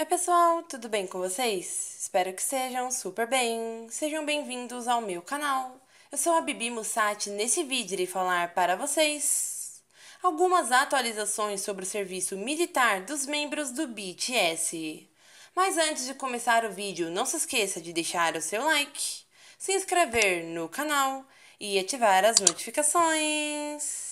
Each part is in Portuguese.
Oi, pessoal, tudo bem com vocês? Espero que sejam super bem. Sejam bem-vindos ao meu canal. Eu sou a Bibi Mussati e nesse vídeo irei falar para vocês algumas atualizações sobre o serviço militar dos membros do BTS. Mas antes de começar o vídeo, não se esqueça de deixar o seu like, se inscrever no canal e ativar as notificações.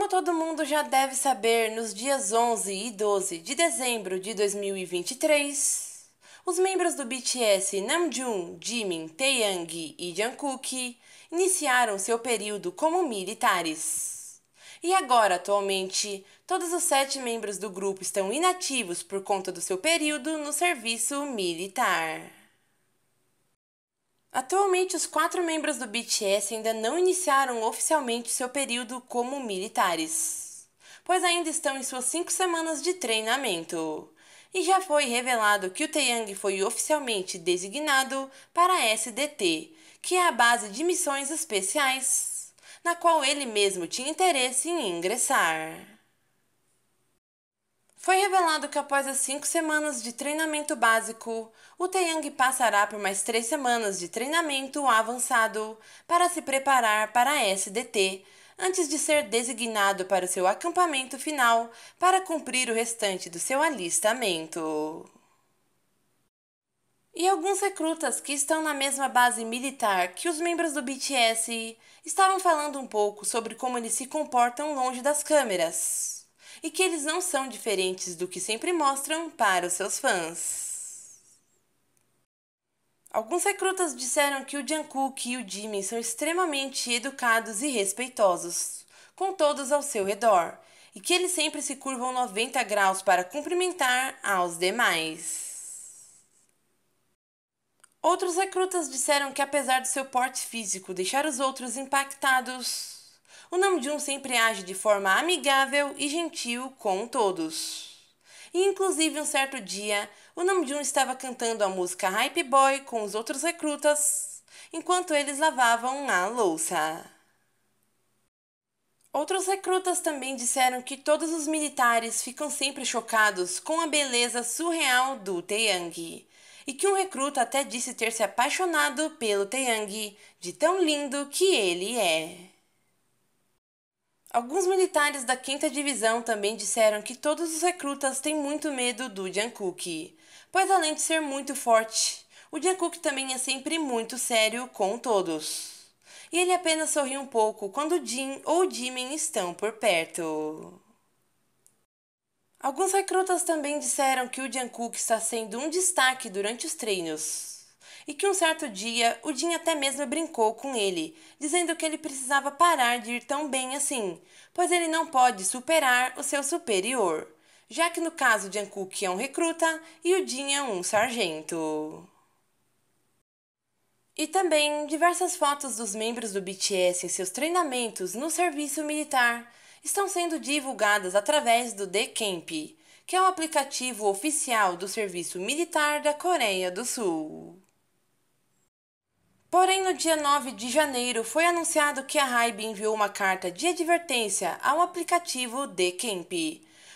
Como todo mundo já deve saber, nos dias 11 e 12 de dezembro de 2023, os membros do BTS Namjoon, Jimin, Taeyang e Jungkook iniciaram seu período como militares. E agora, atualmente, todos os sete membros do grupo estão inativos por conta do seu período no serviço militar. Atualmente, os quatro membros do BTS ainda não iniciaram oficialmente seu período como militares, pois ainda estão em suas cinco semanas de treinamento. E já foi revelado que o Taeyang foi oficialmente designado para a SDT, que é a base de missões especiais, na qual ele mesmo tinha interesse em ingressar. Foi revelado que após as cinco semanas de treinamento básico, o Taeyang passará por mais três semanas de treinamento avançado para se preparar para a SDT, antes de ser designado para o seu acampamento final para cumprir o restante do seu alistamento. E alguns recrutas que estão na mesma base militar que os membros do BTS estavam falando um pouco sobre como eles se comportam longe das câmeras e que eles não são diferentes do que sempre mostram para os seus fãs. Alguns recrutas disseram que o Jungkook e o Jimin são extremamente educados e respeitosos com todos ao seu redor, e que eles sempre se curvam 90 graus para cumprimentar aos demais. Outros recrutas disseram que apesar do seu porte físico deixar os outros impactados, o Namjoon sempre age de forma amigável e gentil com todos. E, inclusive, um certo dia, o Namjoon estava cantando a música Hype Boy com os outros recrutas, enquanto eles lavavam a louça. Outros recrutas também disseram que todos os militares ficam sempre chocados com a beleza surreal do Taeyang. E que um recruta até disse ter se apaixonado pelo Taeyang, de tão lindo que ele é. Alguns militares da 5 Divisão também disseram que todos os recrutas têm muito medo do Jungkook, pois além de ser muito forte, o Jungkook também é sempre muito sério com todos. E ele apenas sorri um pouco quando Jin ou Jimin estão por perto. Alguns recrutas também disseram que o Jungkook está sendo um destaque durante os treinos e que um certo dia o Jim até mesmo brincou com ele, dizendo que ele precisava parar de ir tão bem assim, pois ele não pode superar o seu superior, já que no caso de Jungkook é um recruta e o Jin é um sargento. E também diversas fotos dos membros do BTS em seus treinamentos no serviço militar estão sendo divulgadas através do The Camp, que é o aplicativo oficial do serviço militar da Coreia do Sul. Porém, no dia 9 de janeiro, foi anunciado que a Hybe enviou uma carta de advertência ao aplicativo Camp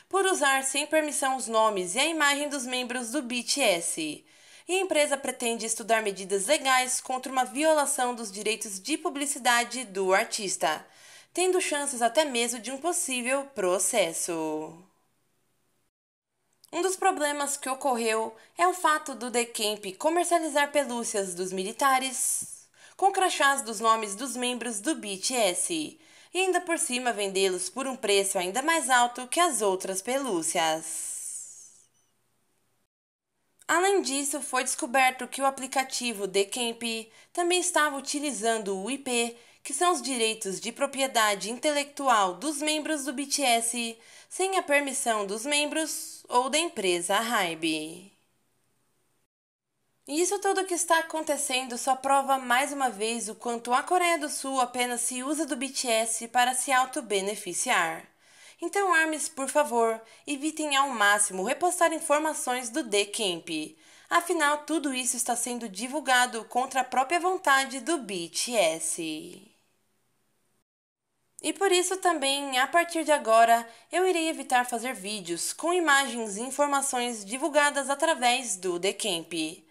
por usar sem permissão os nomes e a imagem dos membros do BTS. E a empresa pretende estudar medidas legais contra uma violação dos direitos de publicidade do artista, tendo chances até mesmo de um possível processo. Um dos problemas que ocorreu é o fato do The Camp comercializar pelúcias dos militares com crachás dos nomes dos membros do BTS, e ainda por cima vendê-los por um preço ainda mais alto que as outras pelúcias. Além disso, foi descoberto que o aplicativo Camp também estava utilizando o IP, que são os direitos de propriedade intelectual dos membros do BTS, sem a permissão dos membros ou da empresa Hybe. E isso tudo que está acontecendo só prova mais uma vez o quanto a Coreia do Sul apenas se usa do BTS para se auto-beneficiar. Então, armes, por favor, evitem ao máximo repostar informações do The Camp. Afinal, tudo isso está sendo divulgado contra a própria vontade do BTS. E por isso também, a partir de agora, eu irei evitar fazer vídeos com imagens e informações divulgadas através do The Camp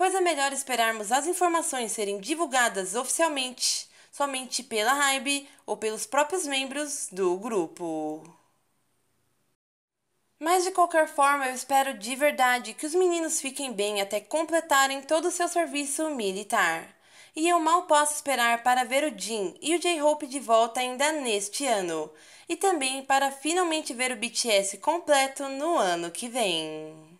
pois é melhor esperarmos as informações serem divulgadas oficialmente somente pela Hybe ou pelos próprios membros do grupo. Mas de qualquer forma, eu espero de verdade que os meninos fiquem bem até completarem todo o seu serviço militar. E eu mal posso esperar para ver o Jin e o J-Hope de volta ainda neste ano, e também para finalmente ver o BTS completo no ano que vem.